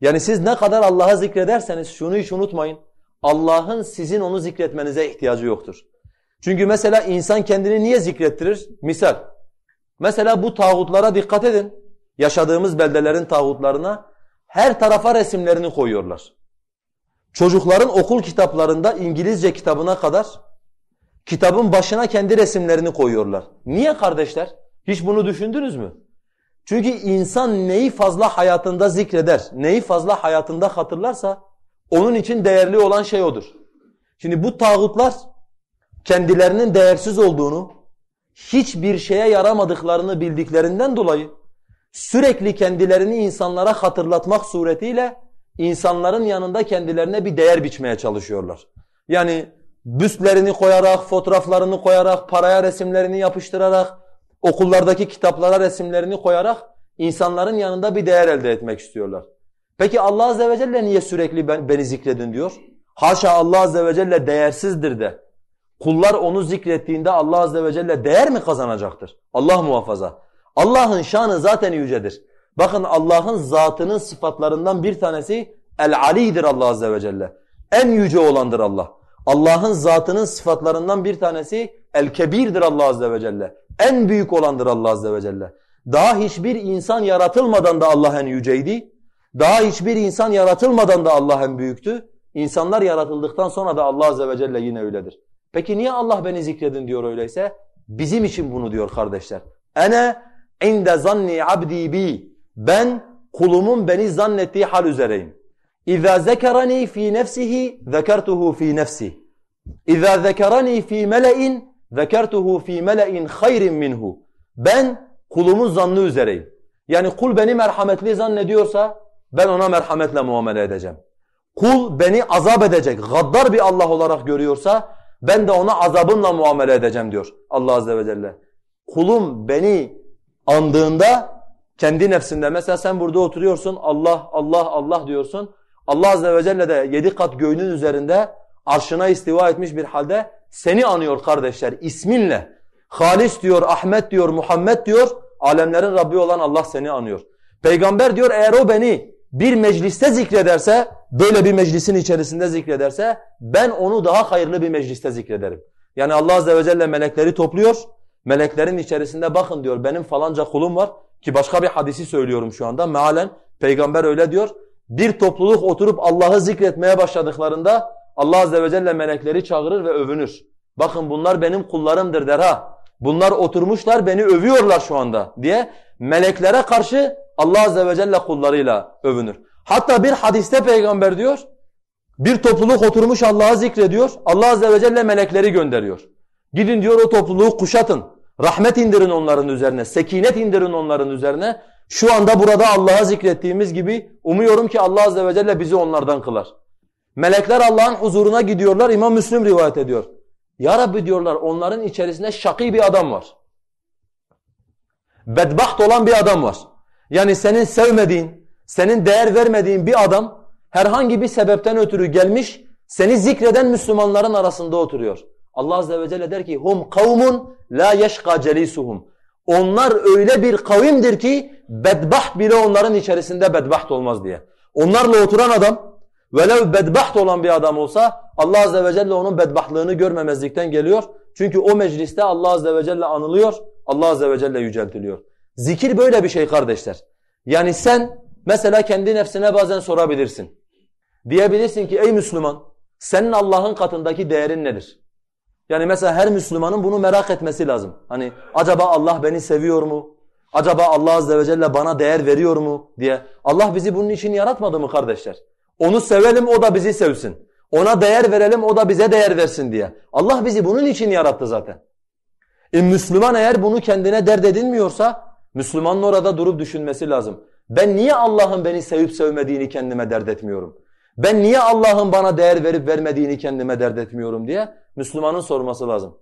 Yani siz ne kadar Allah'a zikrederseniz şunu hiç unutmayın. Allah'ın sizin onu zikretmenize ihtiyacı yoktur. Çünkü mesela insan kendini niye zikrettirir? Misal. Mesela bu tağutlara dikkat edin. Yaşadığımız beldelerin tağutlarına her tarafa resimlerini koyuyorlar. Çocukların okul kitaplarında İngilizce kitabına kadar Kitabın başına kendi resimlerini koyuyorlar. Niye kardeşler? Hiç bunu düşündünüz mü? Çünkü insan neyi fazla hayatında zikreder, neyi fazla hayatında hatırlarsa onun için değerli olan şey odur. Şimdi bu tağutlar kendilerinin değersiz olduğunu, hiçbir şeye yaramadıklarını bildiklerinden dolayı sürekli kendilerini insanlara hatırlatmak suretiyle insanların yanında kendilerine bir değer biçmeye çalışıyorlar. Yani büstlerini koyarak, fotoğraflarını koyarak, paraya resimlerini yapıştırarak, okullardaki kitaplara resimlerini koyarak insanların yanında bir değer elde etmek istiyorlar. Peki Allah Azze ve Celle niye sürekli ben, beni zikredin diyor? Haşa Allah Azze ve Celle değersizdir de. Kullar onu zikrettiğinde Allah Azze ve Celle değer mi kazanacaktır? Allah muhafaza. Allah'ın şanı zaten yücedir. Bakın Allah'ın zatının sıfatlarından bir tanesi El-Ali'dir Allah Azze ve Celle. En yüce olandır Allah. Allah'ın zatının sıfatlarından bir tanesi el-kebirdir Allah azze ve celle. En büyük olandır Allah azze ve celle. Daha hiçbir insan yaratılmadan da Allah en yüceydi. Daha hiçbir insan yaratılmadan da Allah en büyüktü. İnsanlar yaratıldıktan sonra da Allah azze ve celle yine öyledir. Peki niye Allah beni zikredin diyor öyleyse? Bizim için bunu diyor kardeşler. Ene inde zanni abdi bi. Ben kulumun beni zannettiği hal üzereyim. اِذَا ذَكَرَنِي ف۪ي نَفْسِهِ ذَكَرْتُهُ ف۪ي نَفْسِهِ اِذَا ذَكَرَنِي ف۪ي مَلَئٍ ذَكَرْتُهُ ف۪ي مَلَئٍ خَيْرٍ مِنْهُ Ben kulumun zannı üzereyim. Yani kul beni merhametli zannediyorsa ben ona merhametle muamele edeceğim. Kul beni azap edecek, gaddar bir Allah olarak görüyorsa ben de ona azabımla muamele edeceğim diyor Allah Azze ve Celle. Kulum beni andığında kendi nefsinde mesela sen burada oturuyorsun Allah Allah Allah diyorsun. Allah azze ve celle de yedi kat göğünün üzerinde arşına istiva etmiş bir halde seni anıyor kardeşler isminle. Halis diyor, Ahmet diyor, Muhammed diyor. Alemlerin Rabbi olan Allah seni anıyor. Peygamber diyor eğer o beni bir mecliste zikrederse, böyle bir meclisin içerisinde zikrederse ben onu daha hayırlı bir mecliste zikrederim. Yani Allah azze ve celle melekleri topluyor. Meleklerin içerisinde bakın diyor benim falanca kulum var ki başka bir hadisi söylüyorum şu anda. Mealen peygamber öyle diyor bir topluluk oturup Allah'ı zikretmeye başladıklarında Allah azze ve celle melekleri çağırır ve övünür. Bakın bunlar benim kullarımdır der ha. Bunlar oturmuşlar beni övüyorlar şu anda diye meleklere karşı Allah azze ve celle kullarıyla övünür. Hatta bir hadiste peygamber diyor bir topluluk oturmuş Allah'ı zikrediyor. Allah azze ve celle melekleri gönderiyor. Gidin diyor o topluluğu kuşatın. Rahmet indirin onların üzerine, sekinet indirin onların üzerine. Şu anda burada Allah'a zikrettiğimiz gibi umuyorum ki Allah azze ve celle bizi onlardan kılar. Melekler Allah'ın huzuruna gidiyorlar. İmam Müslim rivayet ediyor. Ya Rabbi diyorlar onların içerisinde şakî bir adam var. Bedbaht olan bir adam var. Yani senin sevmediğin, senin değer vermediğin bir adam herhangi bir sebepten ötürü gelmiş seni zikreden Müslümanların arasında oturuyor. Allah azze ve celle der ki hum kavmun la yeşka celisuhum. Onlar öyle bir kavimdir ki bedbaht bile onların içerisinde bedbaht olmaz diye. Onlarla oturan adam velev bedbaht olan bir adam olsa Allah Azze ve Celle onun bedbahtlığını görmemezlikten geliyor. Çünkü o mecliste Allah Azze ve Celle anılıyor, Allah Azze ve Celle yüceltiliyor. Zikir böyle bir şey kardeşler. Yani sen mesela kendi nefsine bazen sorabilirsin. Diyebilirsin ki ey Müslüman senin Allah'ın katındaki değerin nedir? Yani mesela her Müslümanın bunu merak etmesi lazım. Hani acaba Allah beni seviyor mu? Acaba Allah azze ve celle bana değer veriyor mu diye. Allah bizi bunun için yaratmadı mı kardeşler? Onu sevelim o da bizi sevsin. Ona değer verelim o da bize değer versin diye. Allah bizi bunun için yarattı zaten. E Müslüman eğer bunu kendine dert edinmiyorsa Müslümanın orada durup düşünmesi lazım. Ben niye Allah'ın beni sevip sevmediğini kendime dert etmiyorum? Ben niye Allah'ın bana değer verip vermediğini kendime dert etmiyorum diye Müslümanın sorması lazım.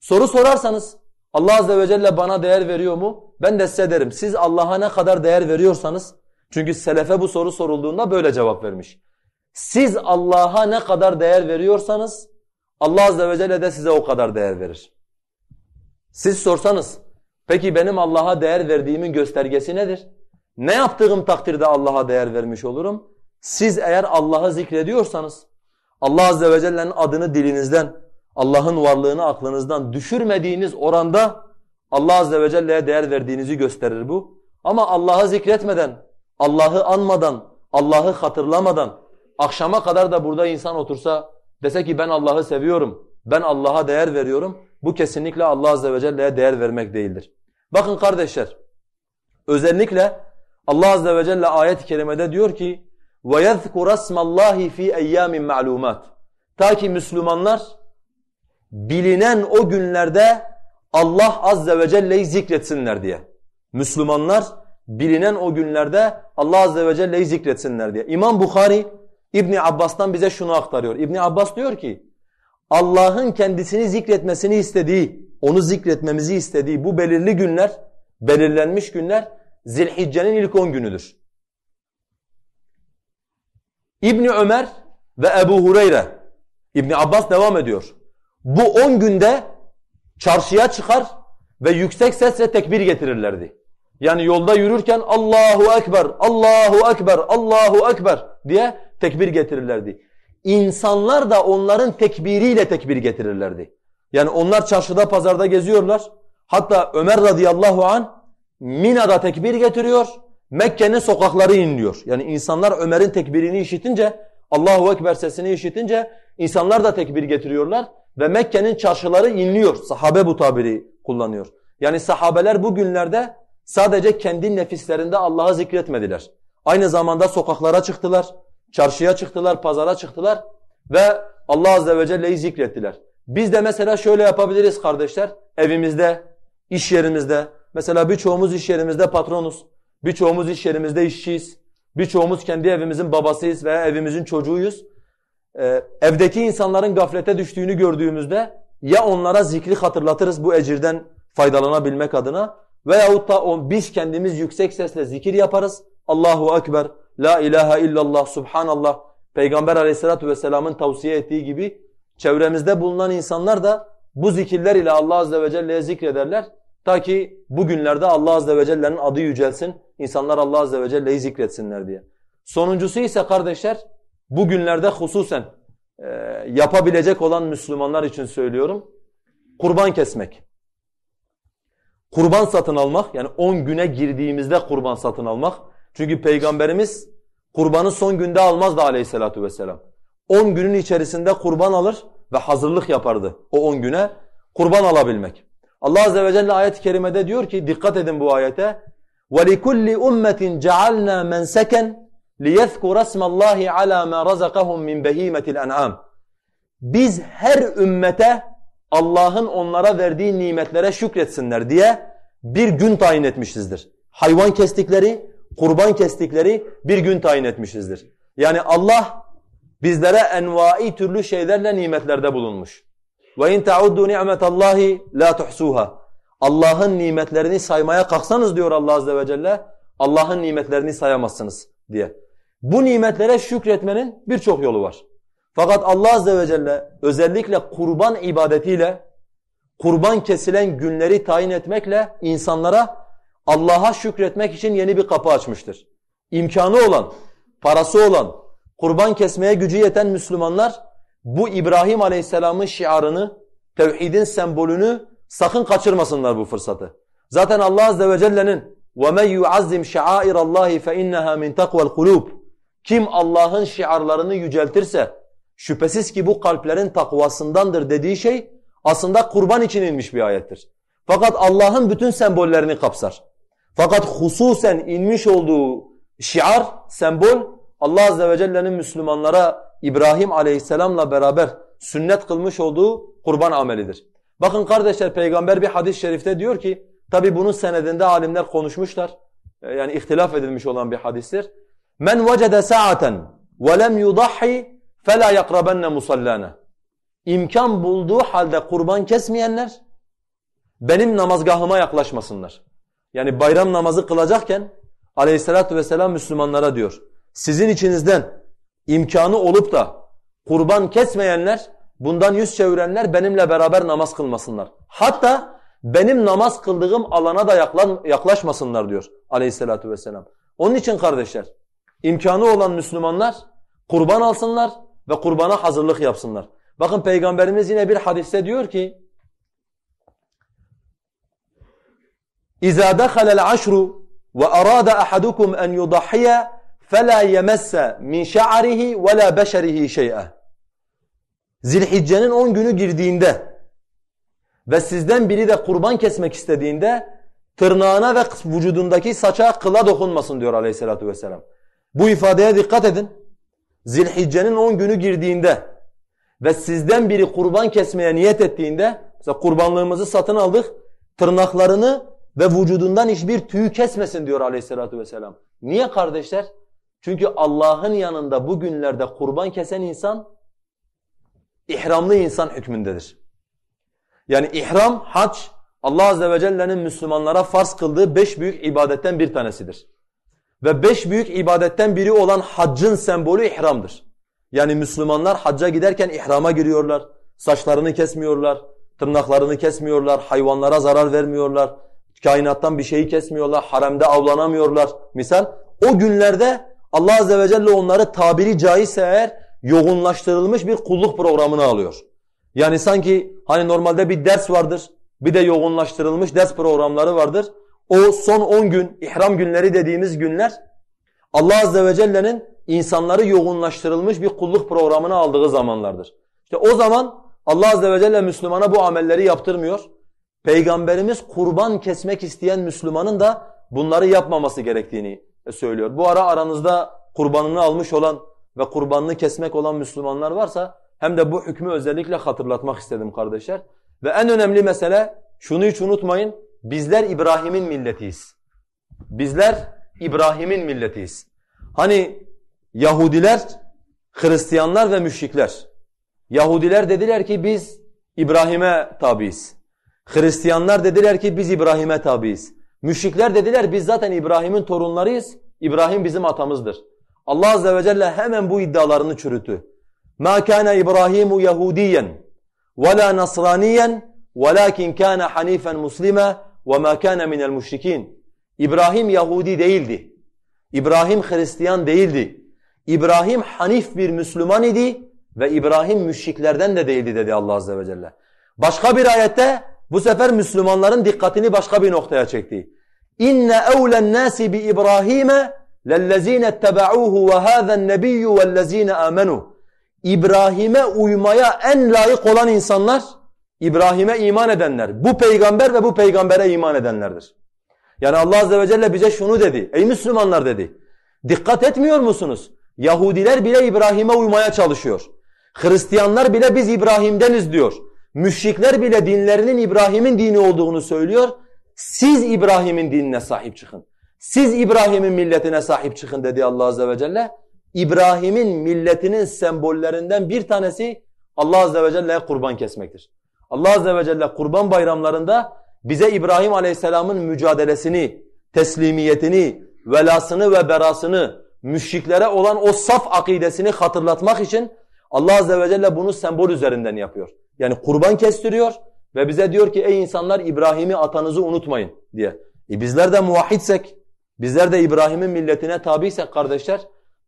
Soru sorarsanız Allah Azze ve Celle bana değer veriyor mu? Ben de size derim. Siz Allah'a ne kadar değer veriyorsanız, çünkü selefe bu soru sorulduğunda böyle cevap vermiş. Siz Allah'a ne kadar değer veriyorsanız, Allah Azze ve Celle de size o kadar değer verir. Siz sorsanız, peki benim Allah'a değer verdiğimin göstergesi nedir? Ne yaptığım takdirde Allah'a değer vermiş olurum? Siz eğer Allah'ı zikrediyorsanız, Allah Azze ve Celle'nin adını dilinizden, Allah'ın varlığını aklınızdan düşürmediğiniz oranda Allah Azze ve Celle'ye değer verdiğinizi gösterir bu. Ama Allah'ı zikretmeden, Allah'ı anmadan, Allah'ı hatırlamadan, akşama kadar da burada insan otursa dese ki ben Allah'ı seviyorum, ben Allah'a değer veriyorum. Bu kesinlikle Allah Azze ve Celle'ye değer vermek değildir. Bakın kardeşler, özellikle Allah Azze ve Celle ayet-i kerimede diyor ki وَيَذْكُرَ اسْمَ اللّٰهِ ف۪ي اَيَّامٍ مَعْلُومَاتٍ Ta ki Müslümanlar bilinen o günlerde Allah azze ve celle'yi zikretsinler diye. Müslümanlar bilinen o günlerde Allah azze ve celle'yi zikretsinler diye. İmam Bukhari İbni Abbas'tan bize şunu aktarıyor. İbni Abbas diyor ki Allah'ın kendisini zikretmesini istediği, onu zikretmemizi istediği bu belirli günler, belirlenmiş günler Zilhicce'nin ilk 10 günüdür. İbni Ömer ve Ebu Hureyre, İbni Abbas devam ediyor. Bu on günde çarşıya çıkar ve yüksek sesle tekbir getirirlerdi. Yani yolda yürürken Allahu Ekber, Allahu Ekber, Allahu Ekber diye tekbir getirirlerdi. İnsanlar da onların tekbiriyle tekbir getirirlerdi. Yani onlar çarşıda pazarda geziyorlar. Hatta Ömer radıyallahu an Mina'da tekbir getiriyor. Mekke'nin sokakları inliyor. Yani insanlar Ömer'in tekbirini işitince, Allahu Ekber sesini işitince insanlar da tekbir getiriyorlar. Ve Mekke'nin çarşıları inliyor. Sahabe bu tabiri kullanıyor. Yani sahabeler bu günlerde sadece kendi nefislerinde Allah'ı zikretmediler. Aynı zamanda sokaklara çıktılar, çarşıya çıktılar, pazara çıktılar ve Allah Azze ve Celle'yi zikrettiler. Biz de mesela şöyle yapabiliriz kardeşler. Evimizde, iş yerimizde, mesela birçoğumuz iş yerimizde patronuz, birçoğumuz iş yerimizde işçiyiz, birçoğumuz kendi evimizin babasıyız veya evimizin çocuğuyuz. Ee, evdeki insanların gaflete düştüğünü gördüğümüzde ya onlara zikri hatırlatırız bu ecirden faydalanabilmek adına veyahut da on, biz kendimiz yüksek sesle zikir yaparız. Allahu Ekber, La ilahe illallah, Subhanallah. Peygamber aleyhissalatu vesselamın tavsiye ettiği gibi çevremizde bulunan insanlar da bu zikirler ile Allah azze ve celle'ye zikrederler. Ta ki bugünlerde Allah azze ve celle'nin adı yücelsin, insanlar Allah azze ve celle'yi zikretsinler diye. Sonuncusu ise kardeşler bugünlerde hususen e, yapabilecek olan Müslümanlar için söylüyorum. Kurban kesmek. Kurban satın almak yani 10 güne girdiğimizde kurban satın almak. Çünkü Peygamberimiz kurbanı son günde almazdı aleyhissalatu vesselam. 10 günün içerisinde kurban alır ve hazırlık yapardı o 10 güne kurban alabilmek. Allah azze ve celle ayet-i kerimede diyor ki dikkat edin bu ayete. وَلِكُلِّ اُمَّةٍ جَعَلْنَا مَنْسَكَنْ لِيَذْكُرَ اسْمَ اللّٰهِ عَلَى مَا رَزَقَهُمْ مِنْ بَه۪يمَةِ الْاَنْعَامِ Biz her ümmete Allah'ın onlara verdiği nimetlere şükretsinler diye bir gün tayin etmişizdir. Hayvan kestikleri, kurban kestikleri bir gün tayin etmişizdir. Yani Allah bizlere envai türlü şeylerle nimetlerde bulunmuş. Ve in tauddu ni'metallahi la tuhsuha. Allah'ın nimetlerini saymaya kalksanız diyor Allah azze ve celle, Allah'ın nimetlerini sayamazsınız diye. Bu nimetlere şükretmenin birçok yolu var. Fakat Allah Azze ve Celle özellikle kurban ibadetiyle, kurban kesilen günleri tayin etmekle insanlara Allah'a şükretmek için yeni bir kapı açmıştır. İmkanı olan, parası olan, kurban kesmeye gücü yeten Müslümanlar bu İbrahim Aleyhisselam'ın şiarını, tevhidin sembolünü sakın kaçırmasınlar bu fırsatı. Zaten Allah Azze ve Celle'nin وَمَنْ يُعَزِّمْ شَعَائِرَ اللّٰهِ فَاِنَّهَا مِنْ تَقْوَ الْقُلُوبِ kim Allah'ın şiarlarını yüceltirse şüphesiz ki bu kalplerin takvasındandır dediği şey aslında kurban için inmiş bir ayettir. Fakat Allah'ın bütün sembollerini kapsar. Fakat hususen inmiş olduğu şiar, sembol Allah Azze ve Celle'nin Müslümanlara İbrahim Aleyhisselam'la beraber sünnet kılmış olduğu kurban amelidir. Bakın kardeşler peygamber bir hadis-i şerifte diyor ki tabi bunun senedinde alimler konuşmuşlar. E, yani ihtilaf edilmiş olan bir hadistir. Men vecede sa'aten ve lem yudahhi fela yakrabenne musallana. İmkan bulduğu halde kurban kesmeyenler benim namazgahıma yaklaşmasınlar. Yani bayram namazı kılacakken aleyhissalatü vesselam Müslümanlara diyor. Sizin içinizden imkanı olup da kurban kesmeyenler, bundan yüz çevirenler benimle beraber namaz kılmasınlar. Hatta benim namaz kıldığım alana da yaklaşmasınlar diyor aleyhissalatü vesselam. Onun için kardeşler imkanı olan Müslümanlar kurban alsınlar ve kurbana hazırlık yapsınlar. Bakın Peygamberimiz yine bir hadiste diyor ki اِذَا دَخَلَ الْعَشْرُ وَأَرَادَ أَحَدُكُمْ أَنْ يُضَحِيَ فَلَا يَمَسَّ مِنْ شَعَرِهِ وَلَا بَشَرِهِ شَيْئًا Zilhicce'nin 10 günü girdiğinde ve sizden biri de kurban kesmek istediğinde tırnağına ve vücudundaki saça kıla dokunmasın diyor aleyhissalatü vesselam. Bu ifadeye dikkat edin. Zilhicce'nin 10 günü girdiğinde ve sizden biri kurban kesmeye niyet ettiğinde mesela kurbanlığımızı satın aldık tırnaklarını ve vücudundan hiçbir tüyü kesmesin diyor aleyhissalatu vesselam. Niye kardeşler? Çünkü Allah'ın yanında bu günlerde kurban kesen insan ihramlı insan hükmündedir. Yani ihram hac Allah azze ve celle'nin Müslümanlara farz kıldığı beş büyük ibadetten bir tanesidir. Ve beş büyük ibadetten biri olan haccın sembolü ihramdır. Yani Müslümanlar hacca giderken ihrama giriyorlar. Saçlarını kesmiyorlar, tırnaklarını kesmiyorlar, hayvanlara zarar vermiyorlar. Kainattan bir şeyi kesmiyorlar, haremde avlanamıyorlar. Misal o günlerde Allah Azze ve Celle onları tabiri caizse eğer yoğunlaştırılmış bir kulluk programını alıyor. Yani sanki hani normalde bir ders vardır, bir de yoğunlaştırılmış ders programları vardır o son 10 gün, ihram günleri dediğimiz günler Allah Azze ve Celle'nin insanları yoğunlaştırılmış bir kulluk programını aldığı zamanlardır. İşte o zaman Allah Azze ve Celle Müslümana bu amelleri yaptırmıyor. Peygamberimiz kurban kesmek isteyen Müslümanın da bunları yapmaması gerektiğini söylüyor. Bu ara aranızda kurbanını almış olan ve kurbanını kesmek olan Müslümanlar varsa hem de bu hükmü özellikle hatırlatmak istedim kardeşler. Ve en önemli mesele şunu hiç unutmayın. Bizler İbrahim'in milletiyiz. Bizler İbrahim'in milletiyiz. Hani Yahudiler, Hristiyanlar ve müşrikler. Yahudiler dediler ki biz İbrahim'e tabiiz. Hristiyanlar dediler ki biz İbrahim'e tabiiz. Müşrikler dediler biz zaten İbrahim'in torunlarıyız. İbrahim bizim atamızdır. Allah azze ve celle hemen bu iddialarını çürütü. Ma kana İbrahimu Yahudiyen ve la Nasraniyen velakin kana hanifen muslima وَمَا كَانَ مِنَ الْمُشْرِك۪ينَ İbrahim Yahudi değildi. İbrahim Hristiyan değildi. İbrahim Hanif bir Müslüman idi ve İbrahim müşriklerden de değildi dedi Allah Azze ve Celle. Başka bir ayette bu sefer Müslümanların dikkatini başka bir noktaya çekti. İnne evlen nasi bi İbrahim'e lellezine ettebe'uhu ve hâzen nebiyyü vellezine amenu. İbrahim'e uymaya en layık olan insanlar İbrahim'e iman edenler, bu peygamber ve bu peygambere iman edenlerdir. Yani Allah Azze ve Celle bize şunu dedi, ey Müslümanlar dedi. Dikkat etmiyor musunuz? Yahudiler bile İbrahim'e uymaya çalışıyor. Hristiyanlar bile biz İbrahim'deniz diyor. Müşrikler bile dinlerinin İbrahim'in dini olduğunu söylüyor. Siz İbrahim'in dinine sahip çıkın. Siz İbrahim'in milletine sahip çıkın dedi Allah Azze ve Celle. İbrahim'in milletinin sembollerinden bir tanesi Allah Azze ve Celle'ye kurban kesmektir. Allah Azze ve Celle kurban bayramlarında bize İbrahim Aleyhisselam'ın mücadelesini, teslimiyetini, velasını ve berasını, müşriklere olan o saf akidesini hatırlatmak için Allah Azze ve Celle bunu sembol üzerinden yapıyor. Yani kurban kestiriyor ve bize diyor ki ey insanlar İbrahim'i atanızı unutmayın diye. E bizler de muvahhidsek, bizler de İbrahim'in milletine tabiysek kardeşler,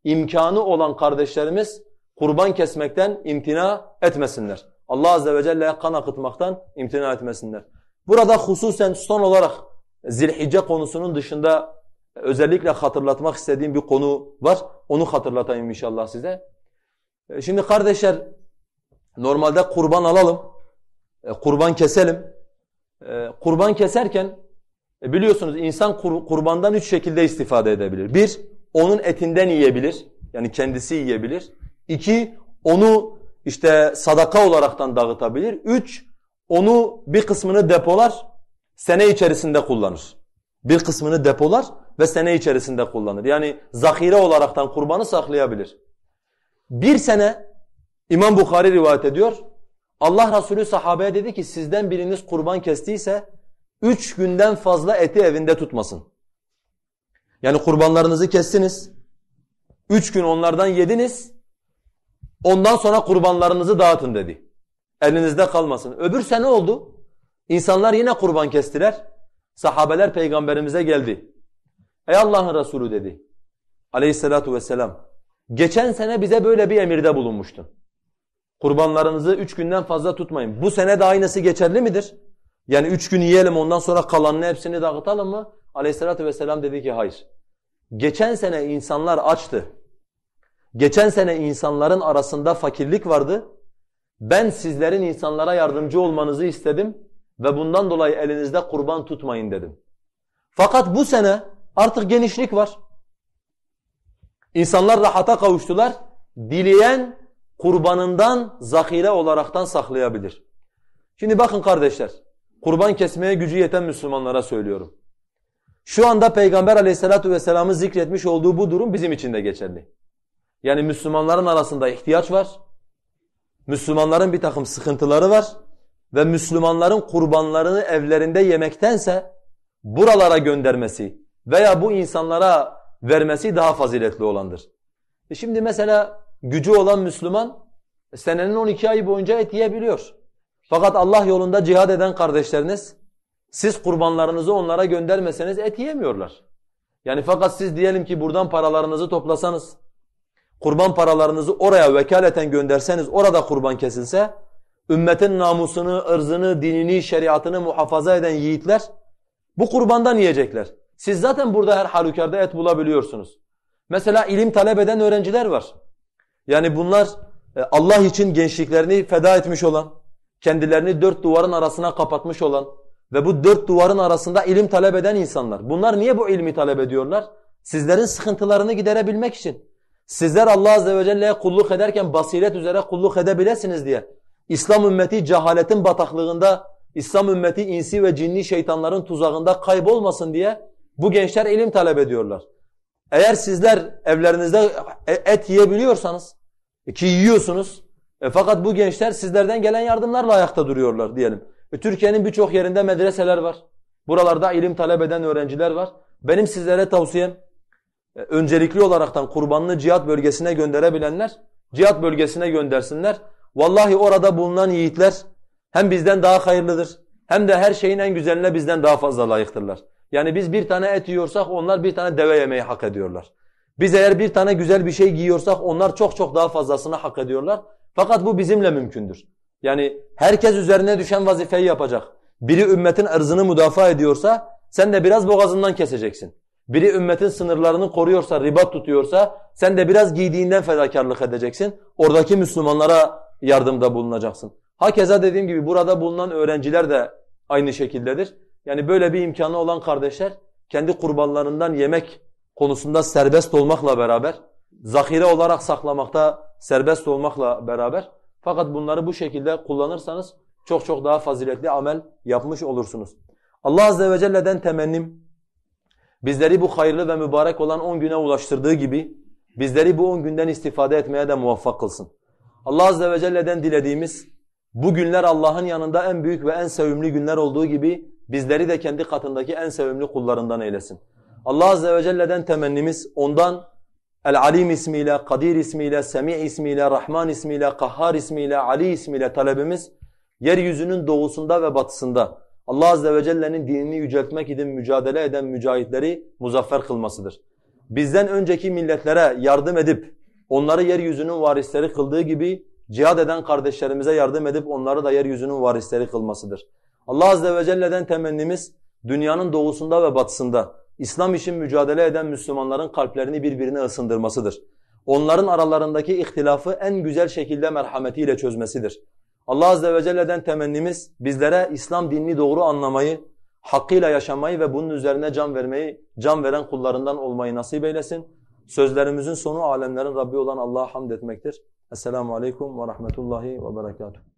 imkanı olan kardeşlerimiz kurban kesmekten imtina etmesinler. Allah Azze ve Celle'ye kan akıtmaktan imtina etmesinler. Burada hususen son olarak zilhicce konusunun dışında özellikle hatırlatmak istediğim bir konu var. Onu hatırlatayım inşallah size. E, şimdi kardeşler normalde kurban alalım, e, kurban keselim. E, kurban keserken biliyorsunuz insan kurbandan üç şekilde istifade edebilir. Bir, onun etinden yiyebilir. Yani kendisi yiyebilir. İki, onu işte sadaka olaraktan dağıtabilir. Üç, onu bir kısmını depolar, sene içerisinde kullanır. Bir kısmını depolar ve sene içerisinde kullanır. Yani zahire olaraktan kurbanı saklayabilir. Bir sene İmam Bukhari rivayet ediyor. Allah Resulü sahabeye dedi ki sizden biriniz kurban kestiyse üç günden fazla eti evinde tutmasın. Yani kurbanlarınızı kestiniz. Üç gün onlardan yediniz. Ondan sonra kurbanlarınızı dağıtın dedi. Elinizde kalmasın. Öbür sene oldu. İnsanlar yine kurban kestiler. Sahabeler peygamberimize geldi. Ey Allah'ın Resulü dedi. Aleyhissalatu vesselam. Geçen sene bize böyle bir emirde bulunmuştun. Kurbanlarınızı üç günden fazla tutmayın. Bu sene de aynısı geçerli midir? Yani üç gün yiyelim ondan sonra kalanını hepsini dağıtalım mı? Aleyhissalatü vesselam dedi ki hayır. Geçen sene insanlar açtı. Geçen sene insanların arasında fakirlik vardı. Ben sizlerin insanlara yardımcı olmanızı istedim ve bundan dolayı elinizde kurban tutmayın dedim. Fakat bu sene artık genişlik var. İnsanlar rahata kavuştular. Dileyen kurbanından zahire olaraktan saklayabilir. Şimdi bakın kardeşler, kurban kesmeye gücü yeten Müslümanlara söylüyorum. Şu anda Peygamber aleyhissalatu vesselamın zikretmiş olduğu bu durum bizim için de geçerli. Yani Müslümanların arasında ihtiyaç var. Müslümanların bir takım sıkıntıları var. Ve Müslümanların kurbanlarını evlerinde yemektense buralara göndermesi veya bu insanlara vermesi daha faziletli olandır. E şimdi mesela gücü olan Müslüman senenin 12 ayı boyunca et yiyebiliyor. Fakat Allah yolunda cihad eden kardeşleriniz siz kurbanlarınızı onlara göndermeseniz et yiyemiyorlar. Yani fakat siz diyelim ki buradan paralarınızı toplasanız kurban paralarınızı oraya vekaleten gönderseniz orada kurban kesilse ümmetin namusunu, ırzını, dinini, şeriatını muhafaza eden yiğitler bu kurbandan yiyecekler. Siz zaten burada her halükarda et bulabiliyorsunuz. Mesela ilim talep eden öğrenciler var. Yani bunlar e, Allah için gençliklerini feda etmiş olan, kendilerini dört duvarın arasına kapatmış olan ve bu dört duvarın arasında ilim talep eden insanlar. Bunlar niye bu ilmi talep ediyorlar? Sizlerin sıkıntılarını giderebilmek için. Sizler Allah Azze ve Celle'ye kulluk ederken basiret üzere kulluk edebilirsiniz diye. İslam ümmeti cehaletin bataklığında, İslam ümmeti insi ve cinni şeytanların tuzağında kaybolmasın diye bu gençler ilim talep ediyorlar. Eğer sizler evlerinizde e, et yiyebiliyorsanız e, ki yiyorsunuz e fakat bu gençler sizlerden gelen yardımlarla ayakta duruyorlar diyelim. E, Türkiye'nin birçok yerinde medreseler var. Buralarda ilim talep eden öğrenciler var. Benim sizlere tavsiyem e, öncelikli olaraktan kurbanını cihat bölgesine gönderebilenler cihat bölgesine göndersinler. Vallahi orada bulunan yiğitler hem bizden daha hayırlıdır hem de her şeyin en güzeline bizden daha fazla layıktırlar. Yani biz bir tane et yiyorsak onlar bir tane deve yemeyi hak ediyorlar. Biz eğer bir tane güzel bir şey giyiyorsak onlar çok çok daha fazlasını hak ediyorlar. Fakat bu bizimle mümkündür. Yani herkes üzerine düşen vazifeyi yapacak. Biri ümmetin ırzını müdafaa ediyorsa sen de biraz boğazından keseceksin. Biri ümmetin sınırlarını koruyorsa, ribat tutuyorsa sen de biraz giydiğinden fedakarlık edeceksin. Oradaki Müslümanlara yardımda bulunacaksın. Hakeza dediğim gibi burada bulunan öğrenciler de aynı şekildedir. Yani böyle bir imkanı olan kardeşler kendi kurbanlarından yemek konusunda serbest olmakla beraber, zahire olarak saklamakta serbest olmakla beraber fakat bunları bu şekilde kullanırsanız çok çok daha faziletli amel yapmış olursunuz. Allah Azze ve Celle'den temennim Bizleri bu hayırlı ve mübarek olan 10 güne ulaştırdığı gibi bizleri bu 10 günden istifade etmeye de muvaffak kılsın. Allah azze ve celle'den dilediğimiz bu günler Allah'ın yanında en büyük ve en sevimli günler olduğu gibi bizleri de kendi katındaki en sevimli kullarından eylesin. Allah azze ve celle'den temennimiz ondan El-Alim ismiyle, Kadir ismiyle, Semi ismiyle, Rahman ismiyle, Kahhar ismiyle, Ali ismiyle talebimiz yeryüzünün doğusunda ve batısında Allah Azze ve Celle'nin dinini yüceltmek için mücadele eden mücahitleri muzaffer kılmasıdır. Bizden önceki milletlere yardım edip onları yeryüzünün varisleri kıldığı gibi cihad eden kardeşlerimize yardım edip onları da yeryüzünün varisleri kılmasıdır. Allah Azze ve Celle'den temennimiz dünyanın doğusunda ve batısında İslam için mücadele eden Müslümanların kalplerini birbirine ısındırmasıdır. Onların aralarındaki ihtilafı en güzel şekilde merhametiyle çözmesidir. Allah Azze ve Celle'den temennimiz bizlere İslam dinini doğru anlamayı, hakkıyla yaşamayı ve bunun üzerine can vermeyi, can veren kullarından olmayı nasip eylesin. Sözlerimizin sonu alemlerin Rabbi olan Allah'a hamd etmektir. Esselamu Aleyküm ve Rahmetullahi ve Berekatuhu.